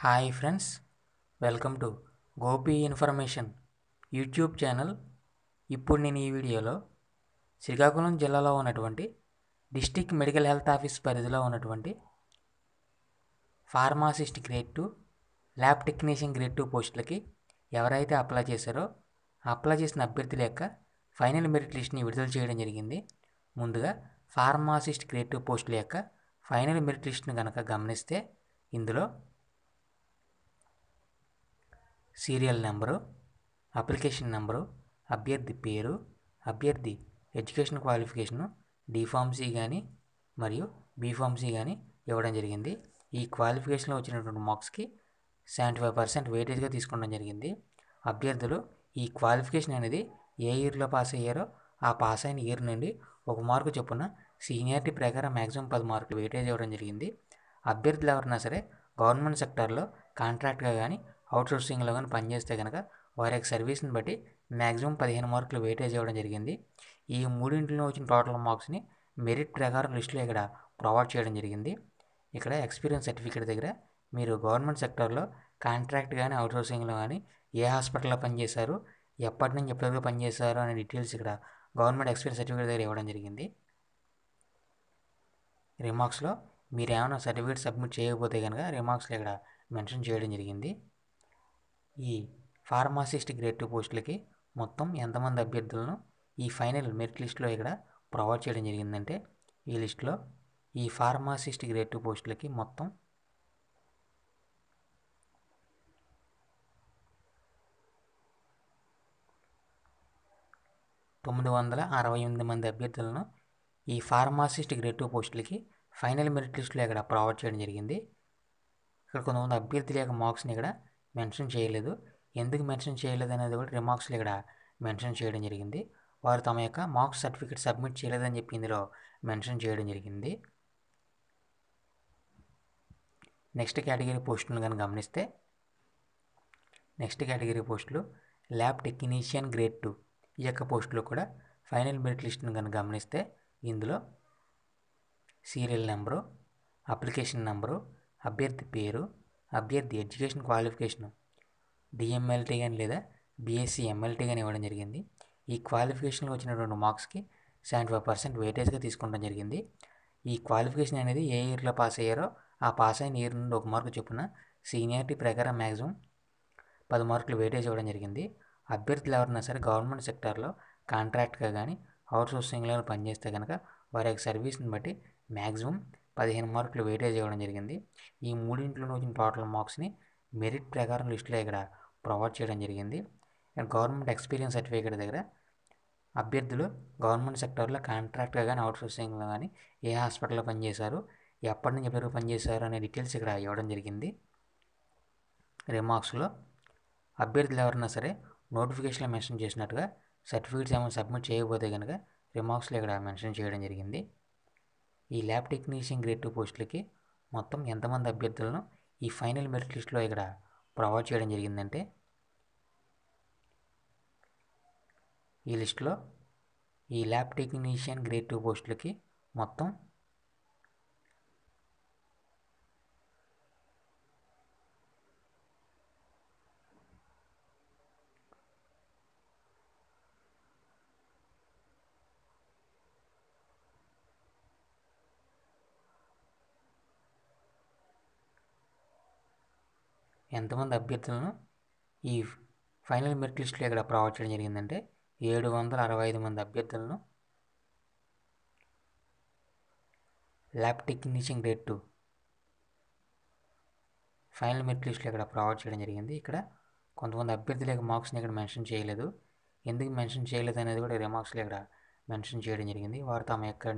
hi friends welcome to Gopi information YouTube channel ఇప్పుడు నేను ఈ వీడియోలో శ్రీకాకుళం జిల్లాలో ఉన్నటువంటి డిస్టిక్ మెడికల్ హెల్త్ ఆఫీస్ పరిధిలో ఉన్నటువంటి pharmacist grade two lab technician grade two పోస్టులకి ఎవరైతే అప్లై చేశారో అప్లై చేసిన అభ్యర్థుల యొక్క ఫైనల్ మెరిట్ లిస్ట్ని విడుదల చేయడం జరిగింది ముందుగా ఫార్మాసిస్ట్ గ్రేడ్ టూ పోస్టుల యొక్క ఫైనల్ మెరిట్ లిస్ట్ను కనుక గమనిస్తే ఇందులో సీరియల్ నెంబరు అప్లికేషన్ నెంబరు అభ్యర్థి పేరు అభ్యర్థి ఎడ్యుకేషన్ క్వాలిఫికేషను డిఫార్మసీ కానీ మరియు బీఫార్మసీ కానీ ఇవ్వడం జరిగింది ఈ క్వాలిఫికేషన్లో వచ్చినటువంటి మార్క్స్కి సెవెంటీ ఫైవ్ పర్సెంట్ వెయిటేజ్గా తీసుకోవడం జరిగింది అభ్యర్థులు ఈ క్వాలిఫికేషన్ అనేది ఏ ఇయర్లో పాస్ అయ్యారో ఆ పాస్ అయిన ఇయర్ నుండి ఒక మార్కు చొప్పున సీనియారిటీ ప్రకారం మ్యాక్సిమం పది మార్కులు వెయిటేజ్ ఇవ్వడం జరిగింది అభ్యర్థులు ఎవరైనా సరే గవర్నమెంట్ సెక్టార్లో కాంట్రాక్ట్గా కానీ అవుట్సోర్సింగ్లో కానీ పనిచేస్తే కనుక వారి యొక్క సర్వీస్ని బట్టి మ్యాక్సిమం పదిహేను మార్కులు వెయిటేజ్ ఇవ్వడం జరిగింది ఈ మూడింటిలో వచ్చిన టోటల్ మార్క్స్ని మెరిట్ ప్రకారం లిస్టులో ఇక్కడ ప్రొవైడ్ చేయడం జరిగింది ఇక్కడ ఎక్స్పీరియన్స్ సర్టిఫికేట్ దగ్గర మీరు గవర్నమెంట్ సెక్టర్లో కాంట్రాక్ట్ కానీ అవుట్సోర్సింగ్లో కానీ ఏ హాస్పిటల్లో పనిచేశారు ఎప్పటి నుంచి ఎప్పటివరకు పనిచేశారు అనే డీటెయిల్స్ ఇక్కడ గవర్నమెంట్ ఎక్స్పీరియన్స్ సర్టిఫికేట్ దగ్గర ఇవ్వడం జరిగింది రిమార్క్స్లో మీరు ఏమైనా సర్టిఫికేట్ సబ్మిట్ చేయకపోతే కనుక రిమార్క్స్లో ఇక్కడ మెన్షన్ చేయడం జరిగింది ఈ ఫార్మాసిస్ట్ గ్రేడ్ టూ పోస్టులకి మొత్తం ఎంతమంది అభ్యర్థులను ఈ ఫైనల్ మెరిట్ లిస్ట్లో ఇక్కడ ప్రొవైడ్ చేయడం జరిగిందంటే ఈ లిస్ట్లో ఈ ఫార్మాసిస్ట్ గ్రేడ్ టూ పోస్టులకి మొత్తం తొమ్మిది వందల అరవై ఎనిమిది మంది అభ్యర్థులను ఈ ఫార్మాసిస్ట్ గ్రేడ్ టూ పోస్టులకి ఫైనల్ మెరిట్ లిస్టులో ఇక్కడ ప్రొవైడ్ చేయడం జరిగింది ఇక్కడ కొంతమంది అభ్యర్థుల యొక్క మార్క్స్ని ఇక్కడ మెన్షన్ చేయలేదు ఎందుకు మెన్షన్ చేయలేదు అనేది కూడా రిమార్క్స్లో ఇక్కడ మెన్షన్ చేయడం జరిగింది వారు తమ యొక్క మార్క్స్ సర్టిఫికేట్ సబ్మిట్ చేయలేదని చెప్పి ఇందులో మెన్షన్ చేయడం జరిగింది నెక్స్ట్ కేటగిరీ పోస్టులను కానీ గమనిస్తే నెక్స్ట్ కేటగిరీ పోస్టులు ల్యాబ్ టెక్నీషియన్ గ్రేడ్ టూ ఈ యొక్క పోస్టులు కూడా ఫైనల్ మెరిట్ లిస్ట్ను కానీ గమనిస్తే ఇందులో సీరియల్ నెంబరు అప్లికేషన్ నెంబరు అభ్యర్థి పేరు అభ్యర్థి ఎడ్యుకేషన్ క్వాలిఫికేషను డిఎంఎల్టీ కానీ లేదా బీఎస్సీ ఎంఎల్టీ కానీ ఇవ్వడం జరిగింది ఈ క్వాలిఫికేషన్లో వచ్చినటువంటి మార్క్స్కి సెవెంటీ ఫైవ్ పర్సెంట్ వెయిటేజ్గా తీసుకోవడం జరిగింది ఈ క్వాలిఫికేషన్ అనేది ఏ ఇయర్లో పాస్ అయ్యారో ఆ పాస్ అయిన ఇయర్ నుండి ఒక మార్కు చొప్పున సీనియారిటీ ప్రకారం మ్యాక్సిమం పది మార్కులు వెయిటేజ్ ఇవ్వడం జరిగింది అభ్యర్థులు ఎవరైనా సరే గవర్నమెంట్ సెక్టార్లో కాంట్రాక్ట్గా కానీ సోర్సింగ్లో పనిచేస్తే కనుక వారి యొక్క సర్వీస్ని బట్టి మ్యాక్సిమం పదిహేను మార్కులు వెయిటేజ్ ఇవ్వడం జరిగింది ఈ మూడింటిలో వచ్చిన టోటల్ మార్క్స్ని మెరిట్ ప్రకారం లిస్టులో ఇక్కడ ప్రొవైడ్ చేయడం జరిగింది అండ్ గవర్నమెంట్ ఎక్స్పీరియన్స్ సర్టిఫికేట్ దగ్గర అభ్యర్థులు గవర్నమెంట్ సెక్టర్లో కాంట్రాక్ట్గా కానీ అవుట్ సోర్సింగ్లో కానీ ఏ హాస్పిటల్లో పనిచేశారు ఎప్పటి నుంచి ఎప్పటివరకు పనిచేశారు అనే డీటెయిల్స్ ఇక్కడ ఇవ్వడం జరిగింది రిమార్క్స్లో అభ్యర్థులు ఎవరైనా సరే నోటిఫికేషన్లో మెన్షన్ చేసినట్టుగా సర్టిఫికేట్స్ ఏమైనా సబ్మిట్ చేయకపోతే కనుక రిమార్క్స్లో ఇక్కడ మెన్షన్ చేయడం జరిగింది ఈ ల్యాబ్ టెక్నీషియన్ గ్రేడ్ టూ పోస్టులకి మొత్తం ఎంతమంది అభ్యర్థులను ఈ ఫైనల్ మెరిట్ లిస్ట్లో ఇక్కడ ప్రొవైడ్ చేయడం జరిగిందంటే ఈ లిస్ట్లో ఈ ల్యాబ్ టెక్నీషియన్ గ్రేడ్ టూ పోస్టులకి మొత్తం ఎంతమంది అభ్యర్థులను ఈ ఫైనల్ మెరిట్ లిస్టులో ఇక్కడ ప్రొవైడ్ చేయడం జరిగిందంటే ఏడు వందల అరవై ఐదు మంది అభ్యర్థులను lab technician grade two final merit లిస్టులో ఇక్కడ ప్రొవైడ్ చేయడం జరిగింది ఇక్కడ కొంతమంది అభ్యర్థుల యొక్క మార్క్స్ని ఇక్కడ మెన్షన్ చేయలేదు ఎందుకు మెన్షన్ చేయలేదు అనేది కూడా రిమార్క్స్లో ఇక్కడ మెన్షన్ చేయడం జరిగింది వారు తమ ఎక్కడ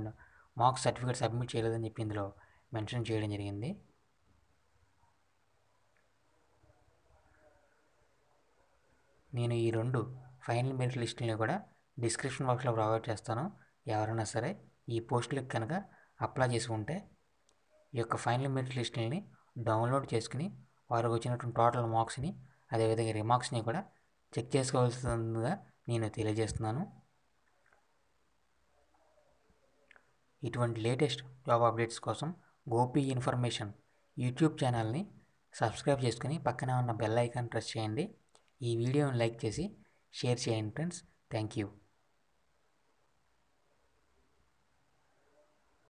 మార్క్స్ సర్టిఫికేట్ సబ్మిట్ చేయలేదని చెప్పి ఇందులో మెన్షన్ చేయడం జరిగింది నేను ఈ రెండు ఫైనల్ మెరిట్ లిస్టులను కూడా డిస్క్రిప్షన్ బాక్స్లో ప్రొవైడ్ చేస్తాను ఎవరైనా సరే ఈ పోస్టులకు కనుక అప్లై చేసి ఉంటే ఈ యొక్క ఫైనల్ మెరిట్ లిస్టులని డౌన్లోడ్ చేసుకుని వారికి వచ్చినటువంటి టోటల్ మార్క్స్ని అదేవిధంగా రిమార్క్స్ని కూడా చెక్ చేసుకోవాల్సిందిగా నేను తెలియజేస్తున్నాను ఇటువంటి లేటెస్ట్ జాబ్ అప్డేట్స్ కోసం గోపి ఇన్ఫర్మేషన్ యూట్యూబ్ ఛానల్ని సబ్స్క్రైబ్ చేసుకుని పక్కన ఉన్న బెల్ ఐకాన్ ప్రెస్ చేయండి ఈ వీడియోని లైక్ చేసి షేర్ చేయండి ఫ్రెండ్స్ థ్యాంక్ యూ